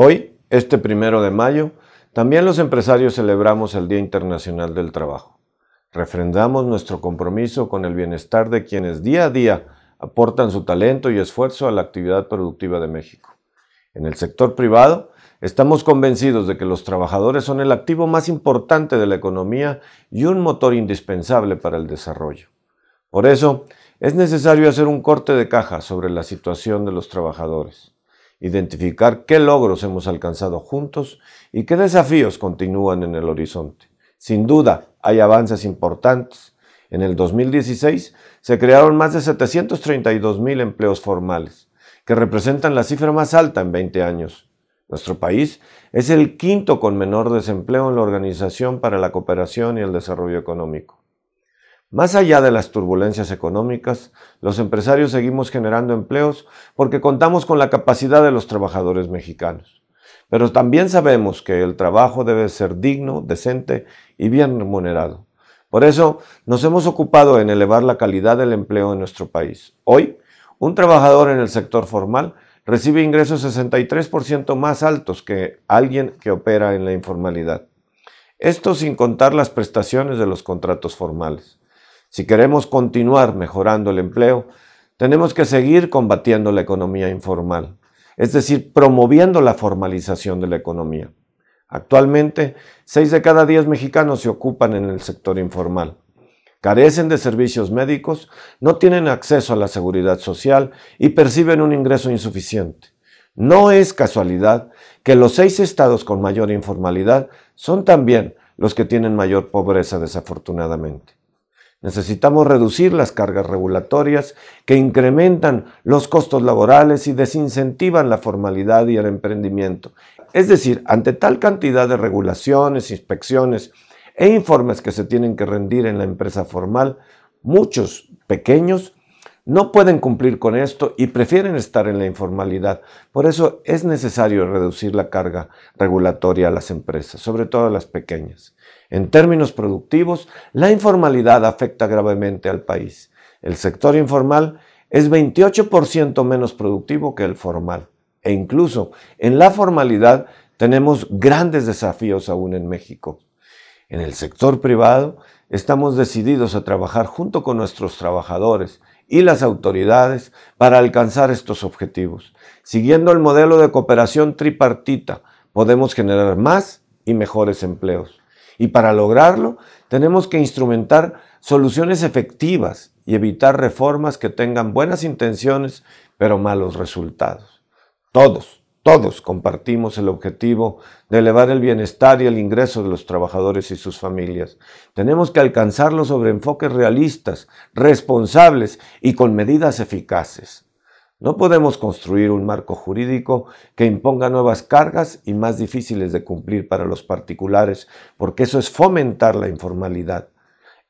Hoy, este primero de mayo, también los empresarios celebramos el Día Internacional del Trabajo. Refrendamos nuestro compromiso con el bienestar de quienes día a día aportan su talento y esfuerzo a la actividad productiva de México. En el sector privado, estamos convencidos de que los trabajadores son el activo más importante de la economía y un motor indispensable para el desarrollo. Por eso, es necesario hacer un corte de caja sobre la situación de los trabajadores identificar qué logros hemos alcanzado juntos y qué desafíos continúan en el horizonte. Sin duda, hay avances importantes. En el 2016 se crearon más de 732 mil empleos formales, que representan la cifra más alta en 20 años. Nuestro país es el quinto con menor desempleo en la Organización para la Cooperación y el Desarrollo Económico. Más allá de las turbulencias económicas, los empresarios seguimos generando empleos porque contamos con la capacidad de los trabajadores mexicanos. Pero también sabemos que el trabajo debe ser digno, decente y bien remunerado. Por eso nos hemos ocupado en elevar la calidad del empleo en nuestro país. Hoy, un trabajador en el sector formal recibe ingresos 63% más altos que alguien que opera en la informalidad. Esto sin contar las prestaciones de los contratos formales. Si queremos continuar mejorando el empleo, tenemos que seguir combatiendo la economía informal, es decir, promoviendo la formalización de la economía. Actualmente, 6 de cada diez mexicanos se ocupan en el sector informal. Carecen de servicios médicos, no tienen acceso a la seguridad social y perciben un ingreso insuficiente. No es casualidad que los seis estados con mayor informalidad son también los que tienen mayor pobreza desafortunadamente. Necesitamos reducir las cargas regulatorias que incrementan los costos laborales y desincentivan la formalidad y el emprendimiento. Es decir, ante tal cantidad de regulaciones, inspecciones e informes que se tienen que rendir en la empresa formal, muchos pequeños no pueden cumplir con esto y prefieren estar en la informalidad. Por eso es necesario reducir la carga regulatoria a las empresas, sobre todo a las pequeñas. En términos productivos, la informalidad afecta gravemente al país. El sector informal es 28% menos productivo que el formal. E incluso en la formalidad tenemos grandes desafíos aún en México. En el sector privado estamos decididos a trabajar junto con nuestros trabajadores y las autoridades para alcanzar estos objetivos. Siguiendo el modelo de cooperación tripartita, podemos generar más y mejores empleos. Y para lograrlo, tenemos que instrumentar soluciones efectivas y evitar reformas que tengan buenas intenciones, pero malos resultados. Todos, todos compartimos el objetivo de elevar el bienestar y el ingreso de los trabajadores y sus familias. Tenemos que alcanzarlo sobre enfoques realistas, responsables y con medidas eficaces. No podemos construir un marco jurídico que imponga nuevas cargas y más difíciles de cumplir para los particulares, porque eso es fomentar la informalidad.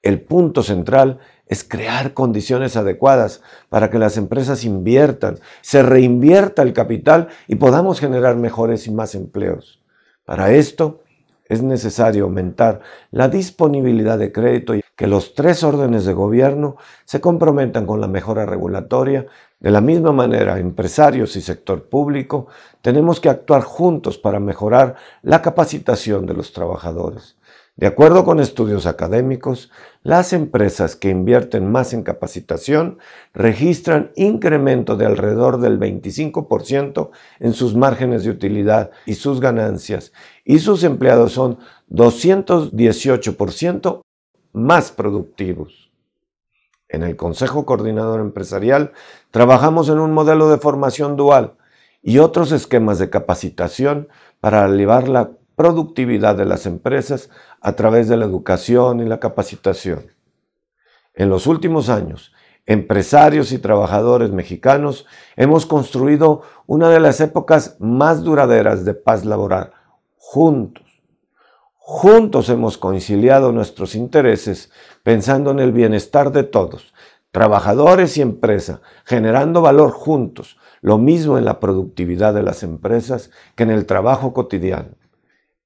El punto central es crear condiciones adecuadas para que las empresas inviertan, se reinvierta el capital y podamos generar mejores y más empleos. Para esto es necesario aumentar la disponibilidad de crédito y que los tres órdenes de gobierno se comprometan con la mejora regulatoria. De la misma manera, empresarios y sector público tenemos que actuar juntos para mejorar la capacitación de los trabajadores. De acuerdo con estudios académicos, las empresas que invierten más en capacitación registran incremento de alrededor del 25% en sus márgenes de utilidad y sus ganancias, y sus empleados son 218% más productivos. En el Consejo Coordinador Empresarial trabajamos en un modelo de formación dual y otros esquemas de capacitación para elevar la productividad de las empresas a través de la educación y la capacitación. En los últimos años, empresarios y trabajadores mexicanos hemos construido una de las épocas más duraderas de paz laboral, juntos. Juntos hemos conciliado nuestros intereses pensando en el bienestar de todos, trabajadores y empresa, generando valor juntos, lo mismo en la productividad de las empresas que en el trabajo cotidiano.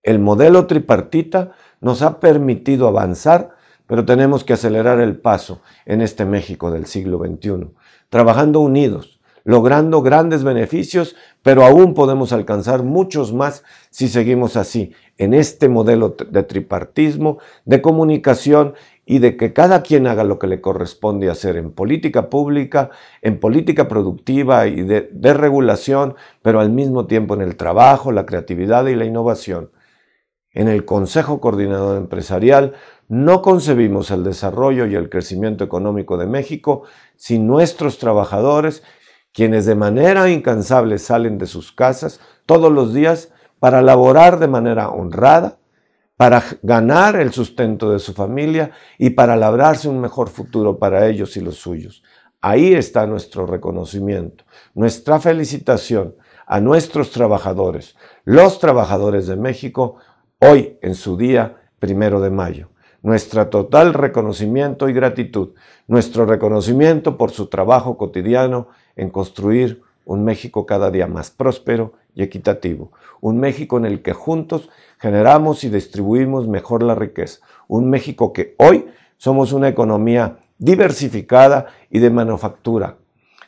El modelo tripartita nos ha permitido avanzar, pero tenemos que acelerar el paso en este México del siglo XXI, trabajando unidos, logrando grandes beneficios, pero aún podemos alcanzar muchos más si seguimos así, en este modelo de tripartismo, de comunicación y de que cada quien haga lo que le corresponde hacer en política pública, en política productiva y de, regulación, pero al mismo tiempo en el trabajo, la creatividad y la innovación. En el Consejo Coordinador Empresarial no concebimos el desarrollo y el crecimiento económico de México sin nuestros trabajadores, quienes de manera incansable salen de sus casas todos los días para laborar de manera honrada, para ganar el sustento de su familia y para labrarse un mejor futuro para ellos y los suyos. Ahí está nuestro reconocimiento, nuestra felicitación a nuestros trabajadores, los trabajadores de México, hoy en su día primero de mayo. Nuestra total reconocimiento y gratitud, nuestro reconocimiento por su trabajo cotidiano en construir un México cada día más próspero y equitativo, un México en el que juntos generamos y distribuimos mejor la riqueza, un México que hoy somos una economía diversificada y de manufactura,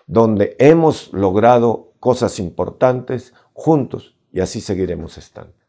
donde hemos logrado cosas importantes juntos y así seguiremos estando.